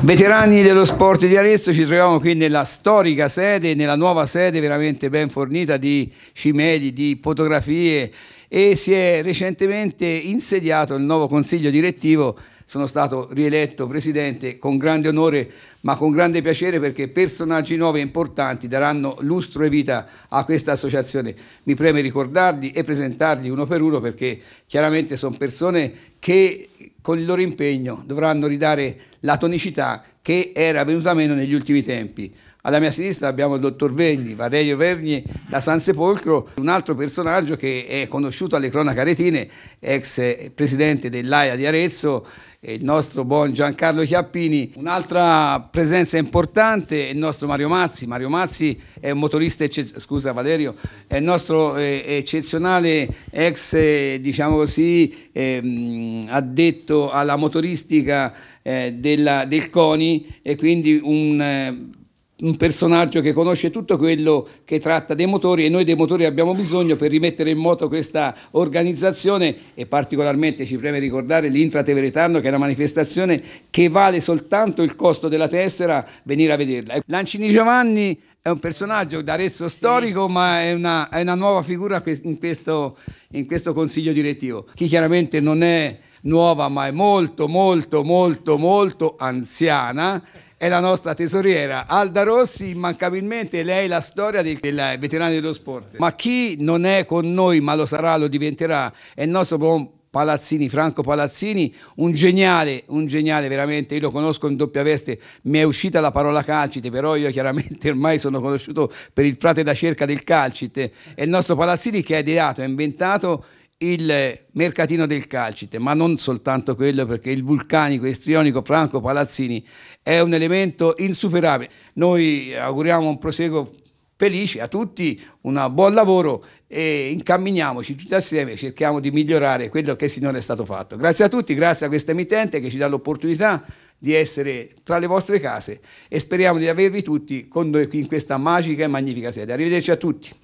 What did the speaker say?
Veterani dello sport di Arezzo, ci troviamo qui nella storica sede, nella nuova sede veramente ben fornita di cimeli, di fotografie e si è recentemente insediato il nuovo consiglio direttivo. Sono stato rieletto presidente con grande onore ma con grande piacere perché personaggi nuovi e importanti daranno lustro e vita a questa associazione. Mi preme ricordarli e presentarli uno per uno perché chiaramente sono persone che con il loro impegno dovranno ridare la tonicità che era venuta meno negli ultimi tempi. Alla mia sinistra abbiamo il dottor Vergni, Valerio Vergni da San Sepolcro, un altro personaggio che è conosciuto alle cronache aretine, ex presidente dell'AIA di Arezzo, il nostro buon Giancarlo Chiappini. Un'altra presenza importante è il nostro Mario Mazzi. Mario Mazzi è un motorista, scusa Valerio, è il nostro eh, eccezionale ex, eh, diciamo così, eh, addetto alla motoristica eh, della, del CONI e quindi un, eh, un, personaggio che conosce tutto quello che tratta dei motori e noi dei motori abbiamo bisogno per rimettere in moto questa organizzazione e particolarmente ci preme ricordare l'Intra Teveretano che è una manifestazione che vale soltanto il costo della tessera venire a vederla. Lancini Giovanni è un personaggio da resto storico, sì. ma è una, è una, nuova figura in questo, in questo consiglio direttivo. Chi chiaramente non è nuova ma è molto molto molto molto anziana è la nostra tesoriera Alda Rossi, immancabilmente lei è la storia del, del veterano dello sport. Ma chi non è con noi, ma lo sarà, lo diventerà, è il nostro buon Palazzini, Franco Palazzini, un geniale, un geniale veramente, io lo conosco in doppia veste, mi è uscita la parola calcite, però io chiaramente ormai sono conosciuto per il frate da cerca del calcite, è il nostro Palazzini che ha ideato, ha inventato il mercatino del calcite, ma non soltanto quello perché il vulcanico, istrionico Franco Palazzini è un elemento insuperabile. Noi auguriamo un proseguo felice a tutti, un buon lavoro e incamminiamoci tutti assieme, cerchiamo di migliorare quello che sinora è stato fatto. Grazie a tutti, grazie a questa emittente che ci dà l'opportunità di essere tra le vostre case e speriamo di avervi tutti con noi qui in questa magica e magnifica sede. Arrivederci a tutti.